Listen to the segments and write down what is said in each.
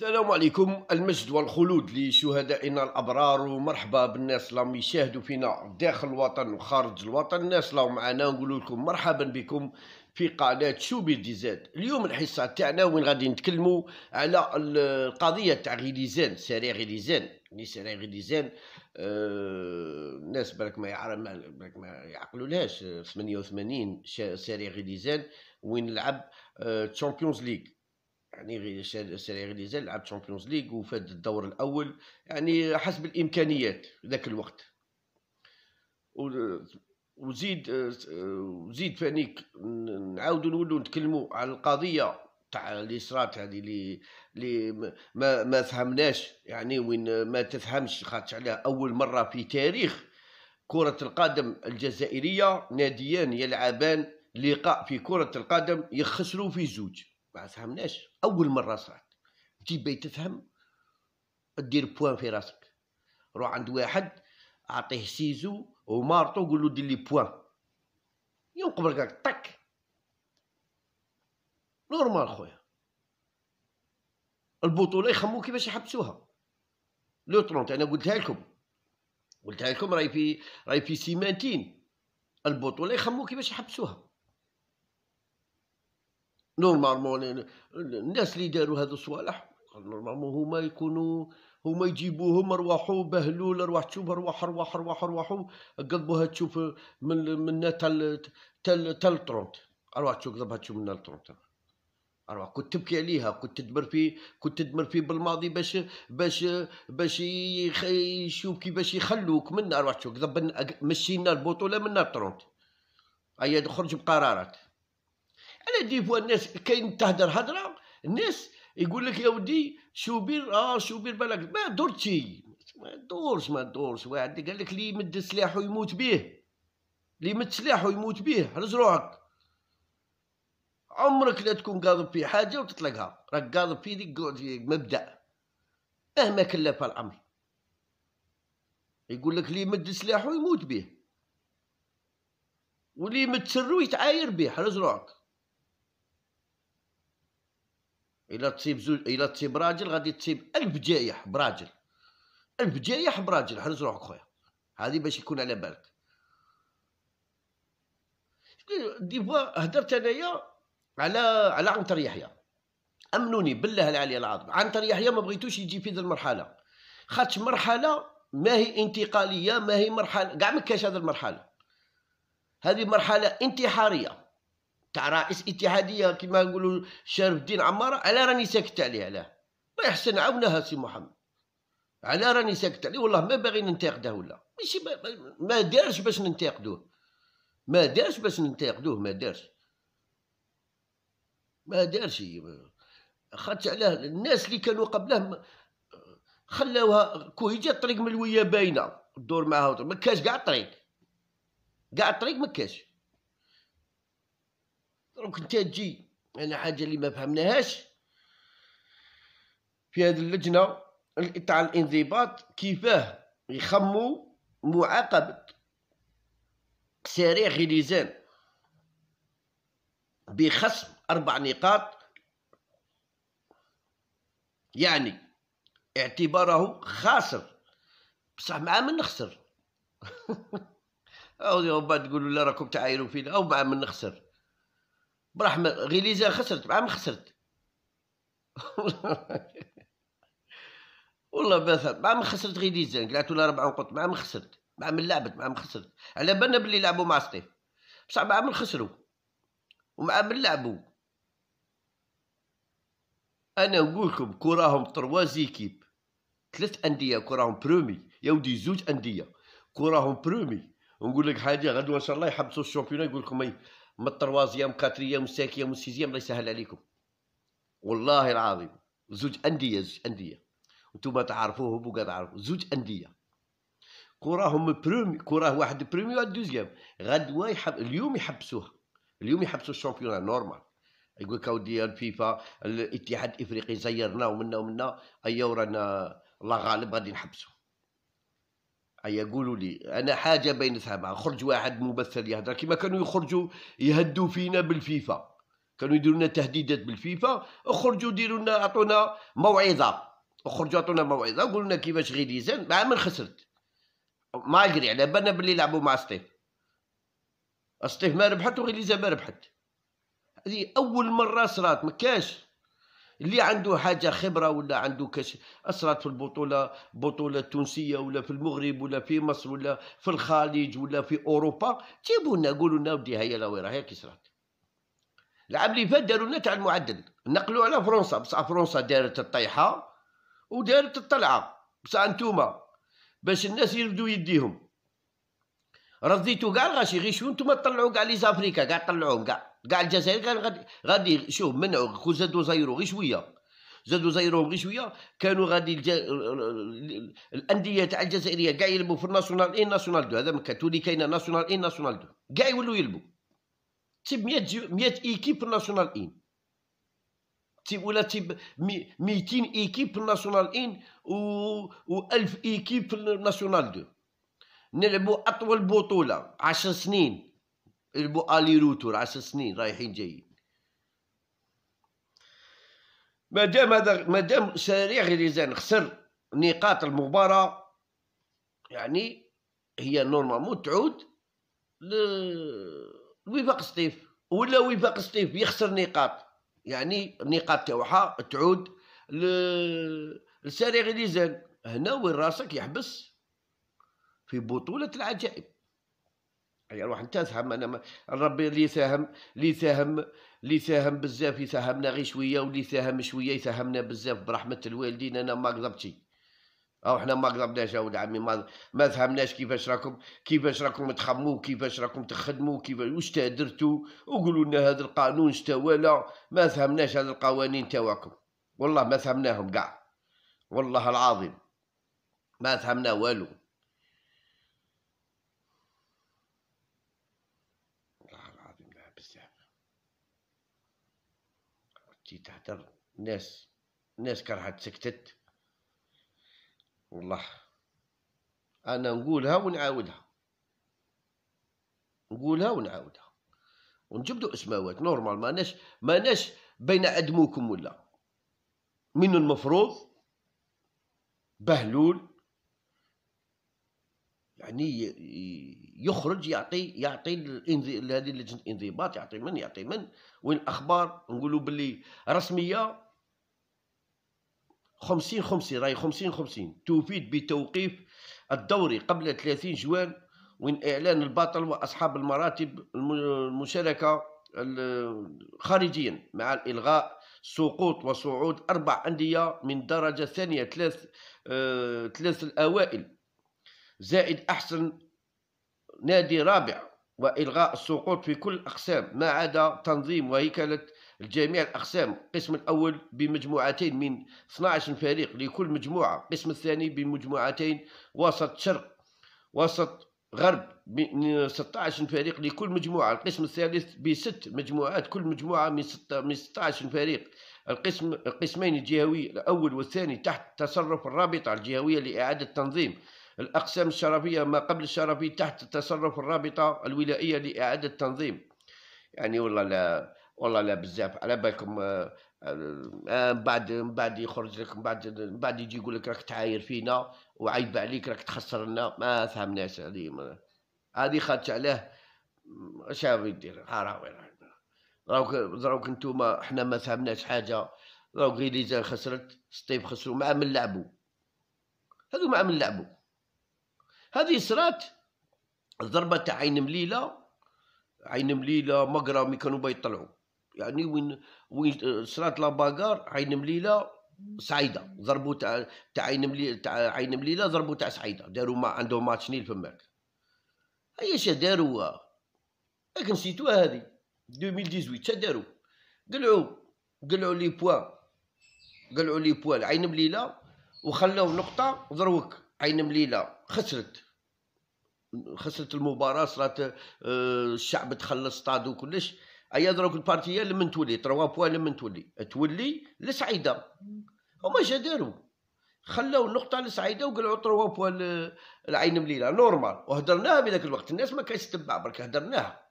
السلام عليكم المجد والخلود لشهدائنا الابرار ومرحبا بالناس اللي يشاهدوا فينا داخل الوطن وخارج الوطن الناس اللي معانا نقول لكم مرحبا بكم في قناه شوبير ديزاد اليوم الحصه تاعنا وين غادي نتكلموا على القضيه تاع غيليزان سريع غيليزان سريع غيليزان آه الناس بالك ما يعرف بالك ما يعقلولهاش 88 آه، سريع غيليزان وين لعب تشامبيونز آه ليغ يعني السيريا غير لعب تشامبيونز ليغ وفاد الدور الاول يعني حسب الامكانيات ذاك الوقت وزيد وزيد فانيك نعاودوا نولوا نتكلموا على القضيه تاع اللي صرات هذه اللي اللي ما ما فهمناش يعني وين ما تفهمش خاطر عليها اول مره في تاريخ كره القدم الجزائريه ناديان يلعبان لقاء في كره القدم يخسروا في زوج ما فهمناش اول مره صارت تجيب باي تفهم دير بوان في راسك روح عند واحد اعطيه سيزو ومارطو قول له دير لي بوان ينقبر كاك طك نورمال خويا البطوله يخمو كيفاش يحبسوها لو ترونت انا قلتها لكم قلتها لكم راهي في راهي في سيمانتين البطوله يخمو كيفاش يحبسوها نورمالمون الناس اللي داروا هذا الصوالح نورمالمون هما يكونوا هما يجيبوهم ارواحو بهلول ارواح تشوف ارواح ارواح ارواح ارواحو قلبوها تشوف من من تال تال تال طرونت ارواح تشوف قلبها تشوف من الطرونت ارواح كنت تبكي عليها كنت تدمر فيه كنت تدمر فيه بالماضي باش باش باش يشوف كيفاش يخلوك من ارواح تشوف قلب مشينا البطوله من ترونت ايا خرج بقرارات على دي فوا الناس كاين تهدر هدره الناس يقول لك يا ودي شوبير اه شوبير بالك ما درتي ما دورش ما دورش واحد قال لك لي يمد سلاحه يموت به لي يمد سلاحو يموت به هرز روحك عمرك لا تكون قاضب في حاجه وتطلقها راك قاضب في ديك مبدا مهما كلف الامر يقول لك لي يمد سلاحه يموت به ولي متسرو يتعاير به حرز روحك الا تصيب زوج الا تصيب راجل غادي تصيب ألف جايح براجل ألف جايح براجل حرز روحك خويا هذه باش يكون على بالك دي فوا هدرت انايا على على عنتر يحيى امنوني بالله العلي العظيم عنتر يحيى ما بغيتوش يجي في ذي المرحله خاطش مرحله ما هي انتقاليه ما هي مرحله كاع ما كاش هذه المرحله هذه مرحله انتحاريه تاع رئيس اتحاديه كما نقولوا شرف الدين عماره على راني ساكت عليه علاه الله يحسن عاونها سي محمد على راني ساكت عليه والله ما باغي ننتقده ولا ماشي ما دارش باش ننتقدوه ما دارش باش ننتقدوه ما دارش ما دارش خاطش علاه الناس اللي كانوا قبله خلاوها جات الطريق ملويه باينه الدور معاها ما كاش كاع الطريق كاع الطريق ما كاش دروك انت تجي انا يعني حاجه اللي ما فهمناهاش في هذه اللجنه تاع الانضباط كيفاه يخموا معاقبه سريع غليزان بخصم اربع نقاط يعني اعتباره خاسر بصح مع من نخسر او بعد تقولوا لا راكم تعايروا فينا او مع من نخسر برحمة غيليزا خسرت مع خسرت والله مثلا مع ما خسرت غيليزا قلعت ولا ربعة ونقط مع ما خسرت مع من لعبت مع ما خسرت على بالنا بلي لعبوا مع سطيف بصح مع من خسروا ومع من لعبوا انا نقول لكم كراهم تروا زيكيب ثلاث انديه كراهم برومي يا ودي زوج انديه كراهم برومي ونقول لك حاجه غدوه ان شاء الله يحبسوا الشامبيون يقول لكم إيه، من التروازيام كاتريام ساكيام سيزيام الله يسهل عليكم والله العظيم زوج انديه زوج انديه انتم تعرفوه بوكا تعرفوا زوج انديه كوراهم برومي كوراه واحد برومي واحد دوزيام غدوا يحب اليوم يحبسوها اليوم يحبسوا الشامبيون نورمال يقول لك اودي الفيفا الاتحاد الافريقي زيرنا ومنا ومنا ايوا رانا الله غالب غادي نحبسوا يقولوا لي انا حاجه بين سبعه خرج واحد ممثل يهدر كما كانوا يخرجوا يهدوا فينا بالفيفا كانوا يديروا لنا تهديدات بالفيفا اخرجوا ديروا لنا اعطونا موعظه اخرجوا اعطونا موعظه قولوا لنا كيفاش غيديزان مع من خسرت مالغري على بالنا باللي لعبوا مع سطيف سطيف ما ربحت وغيليزا ما ربحت هذه اول مره صرات ما كاش اللي عنده حاجه خبره ولا عنده كاش اصرات في البطوله بطوله تونسيه ولا في المغرب ولا في مصر ولا في الخليج ولا في اوروبا جيبوا لنا قولوا لنا ودي هيا لا وين هي كي صرات العام اللي فات داروا لنا تاع المعدل نقلوا على فرنسا بصح فرنسا دارت الطيحه ودارت الطلعه بصح انتوما باش الناس يردوا يديهم رديتو كاع الغاشي غير شو نتوما تطلعوا كاع لي زافريكا كاع طلعوهم كاع كاع الجزائر كان غادي غادي شوف منعوا كون زادوا زيرو غير شويه زادوا زيرو غير شويه كانوا غادي الجا... الانديه تاع الجزائريه كاع يلعبوا في الناسيونال اي ناسيونال دو هذا ما كانت تولي كاينه ناسيونال اي ناسيونال دو كاع يولوا يلبوا تيب 100 جو... 100 ايكيب في الناسيونال اين تيب ولا تيب 200 ايكيب في الناسيونال اين و 1000 ايكيب في الناسيونال دو نلعبوا اطول بطوله 10 سنين البؤالي روتور عشر سنين رايحين جايين ما دام هذا ما دام سريع غريزان خسر نقاط المباراه يعني هي نورمالمون تعود لوفاق سطيف ولا وفاق سطيف يخسر نقاط يعني النقاط تاعها تعود ل... لسريع غريزان هنا وين راسك يحبس في بطوله العجائب هي يعني روح انت تسهم انا الرب اللي يساهم اللي يساهم اللي يساهم بزاف يساهمنا غير شويه واللي يساهم شويه يساهمنا بزاف برحمه الوالدين انا ما قدرتش او حنا ما كذبناش يا ولد عمي ما ما فهمناش كيفاش راكم كيفاش راكم تخموا كيفاش راكم تخدموا كيفاش واش درتوا وقولوا لنا هذا القانون اش ولا ما فهمناش هذه القوانين تاعكم والله ما فهمناهم كاع والله العظيم ما فهمنا والو بزاف تي تهدر ناس ناس كرهت سكتت والله انا نقولها ونعاودها نقولها ونعاودها ونجبدوا اسماوات نورمال ماناش ماناش بين عدموكم ولا من المفروض بهلول يعني يخرج يعطي يعطي هذه لجنه الانضباط يعطي من يعطي من وين الاخبار نقولوا باللي رسميه 50 50 راهي 50 50 تفيد بتوقيف الدوري قبل 30 جوان وين اعلان البطل واصحاب المراتب المشاركه خارجيا مع الالغاء سقوط وصعود اربع انديه من درجه ثانيه ثلاث آه، ثلاث الاوائل زائد أحسن نادي رابع وإلغاء السقوط في كل الأقسام ما عدا تنظيم وهيكلة الجميع الأقسام القسم الأول بمجموعتين من 12 فريق لكل مجموعة القسم الثاني بمجموعتين وسط شرق وسط غرب 16 فريق لكل مجموعة القسم الثالث بست مجموعات كل مجموعة من 16 فريق القسم القسمين الجهوي الأول والثاني تحت تصرف الرابطة الجهوية لإعادة تنظيم الأقسام الشرفية ما قبل الشرفي تحت تصرف الرابطة الولائية لإعادة التنظيم يعني والله لا والله لا بزاف على بالكم من آه، آه، آه، بعد من بعد يخرج لك من بعد من بعد يجي يقول لك راك تعاير فينا وعيب عليك راك تخسر لنا ما فهمناش هذه هذه خاطش عليه اش يدير راهو راوك راوك نتوما حنا ما فهمناش حاجه راوك غير خسرت ستيف خسروا مع من لعبوا هذو مع من لعبوا هذه صرات الضربة تاع عين مليلة عين مليلة مقرا مي كانوا بيطلعوا يعني وين وين صرات لاباكار عين مليلة سعيدة ضربوا تاع تاع عين مليلة تاع عين مليلة ضربوا تاع سعيدة داروا ما عندهم ماتش نيل فماك هيا شا داروا راك نسيتوها هذه 2018 شا داروا قلعوا قلعوا لي بوا قلعوا لي بوا عين مليلة وخلاو نقطة ضروك عين مليلة خسرت خسرت المباراه صرات آه، الشعب تخلص للستاد وكلش ايا دروك البارتيه لمن تولي تروا بوا لمن تولي تولي لسعيده هما جا داروا خلاو النقطة لسعيدة وقلعوا تروا بوا العين مليلة نورمال وهدرناها في ذاك الوقت الناس ما كانش تتبع برك هدرناها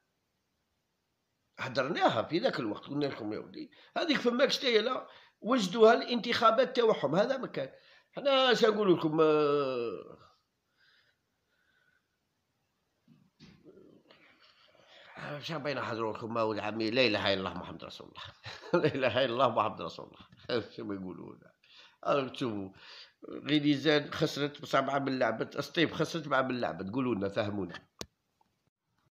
هدرناها في ذاك الوقت قلنا لكم يا ولدي هذيك فماك شتاهي لا وجدوها الانتخابات تاعهم هذا ما كان حنا اش نقول لكم آه شنو بين حضركم او العمي لا اله الا الله محمد رسول الله لا اله الا الله محمد رسول الله شو ما يقولوا هنا تشوفوا غينيزان خسرت بسبعه من لعبه اسطيب خسرت مع من لعبه تقولوا لنا فهمونا